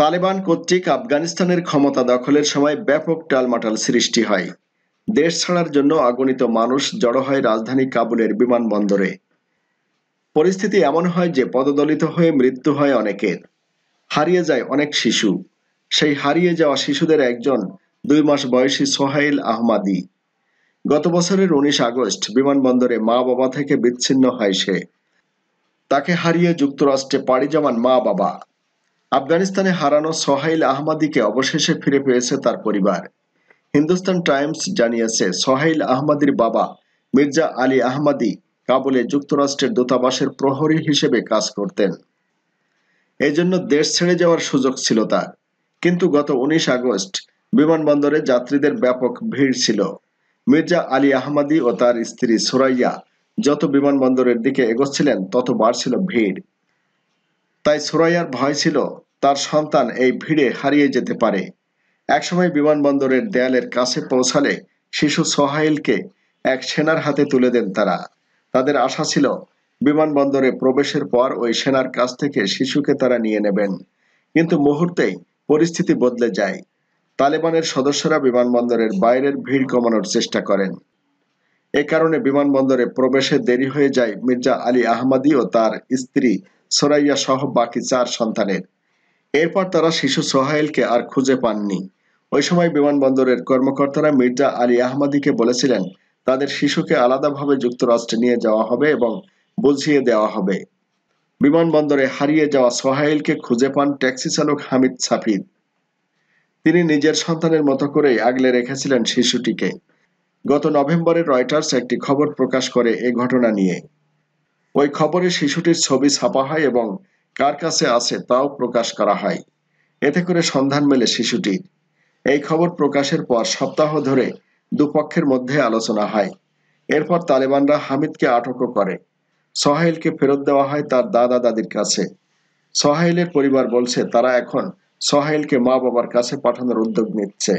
তালেবান কর্তৃক আফগানিস্তানের ক্ষমতা দখলের সময় ব্যাপক টালমাটাল সৃষ্টি হয় দেশ ছাড়ার জন্য আগণিত মানুষ জড়ো হয় রাজধানী কাবুলের বিমানবন্দরে পরিস্থিতি এমন হয় যে পদদলিত হয়ে মৃত্যু হয় অনেকের হারিয়ে যায় অনেক শিশু সেই হারিয়ে যাওয়া শিশুদের একজন দুই মাস বয়সী সোহাইল আহমাদি গত বছরের উনিশ আগস্ট বিমানবন্দরে মা বাবা থেকে বিচ্ছিন্ন হয় সে তাকে হারিয়ে যুক্তরাষ্ট্রে পাড়ি জমান মা বাবা আফগানিস্তানে হারানো সোহাইল আহমাদিকে অবশেষে ফিরে পেয়েছে তার পরিবার হিন্দুস্তান টাইমস জানিয়েছে সোহাইল আহমাদির বাবা মির্জা আলী আহমাদি কাবুলে যুক্তরাষ্ট্রের দূতাবাসের প্রহরী হিসেবে কাজ করতেন এজন্য দেশ ছেড়ে যাওয়ার সুযোগ ছিল তার কিন্তু গত উনিশ আগস্ট বিমানবন্দরে যাত্রীদের ব্যাপক ভিড় ছিল মির্জা আলী আহমাদি ও তার স্ত্রী সুরাইয়া যত বিমানবন্দরের দিকে এগোচ্ছিলেন তত বাড়ছিল ভিড় তাই সুরাইয়ার ভয় ছিল তার সন্তান এই ভিড়ে হারিয়ে যেতে পারে একসময় বিমানবন্দরের দেয়ালের কাছে পৌঁছালে শিশু সোহাইলকে এক সেনার হাতে তুলে দেন তারা তাদের আশা ছিল বিমানবন্দরে প্রবেশের পর ওই সেনার কাছ থেকে শিশুকে তারা নিয়ে নেবেন কিন্তু মুহূর্তেই পরিস্থিতি বদলে যায় তালেবানের সদস্যরা বিমানবন্দরের বাইরের ভিড় কমানোর চেষ্টা করেন এ কারণে বিমানবন্দরে প্রবেশে দেরি হয়ে যায় মির্জা আলী আহমাদি ও তার স্ত্রী সোরাইয়া সহ বাকি চার সন্তানের এরপর তারা শিশু সোহাইলকে আর খুঁজে পাননি ওই সময় বিমানবন্দরের কর্মকর্তারা মির্জা আলী আহমাদিকে বলেছিলেন তাদের শিশুকে আলাদাভাবে যুক্তরাষ্ট্রে নিয়ে যাওয়া হবে এবং বুঝিয়ে দেওয়া হবে বিমানবন্দরে হারিয়ে যাওয়া সোহাইলকে খুঁজে পান ট্যাক্সি চালক হামিদ সাফিদ তিনি নিজের সন্তানের মতো করেই আগলে রেখেছিলেন শিশুটিকে গত নভেম্বরে রয়টার্স একটি খবর প্রকাশ করে এ ঘটনা নিয়ে ওই খবরে শিশুটির ছবি ছাপা হয় এবং কার কাছে আছে তাও প্রকাশ করা হয় এতে করে সন্ধান মেলে শিশুটির এই খবর প্রকাশের পর সপ্তাহ ধরে দুপক্ষের মধ্যে আলোচনা হয় এরপর তালেবানরা হামিদকে আটকও করে সহাইলকে ফেরত দেওয়া হয় তার দাদা দাদির কাছে সহাইলের পরিবার বলছে তারা এখন সহাইলকে মা বাবার কাছে পাঠানোর উদ্যোগ নিচ্ছে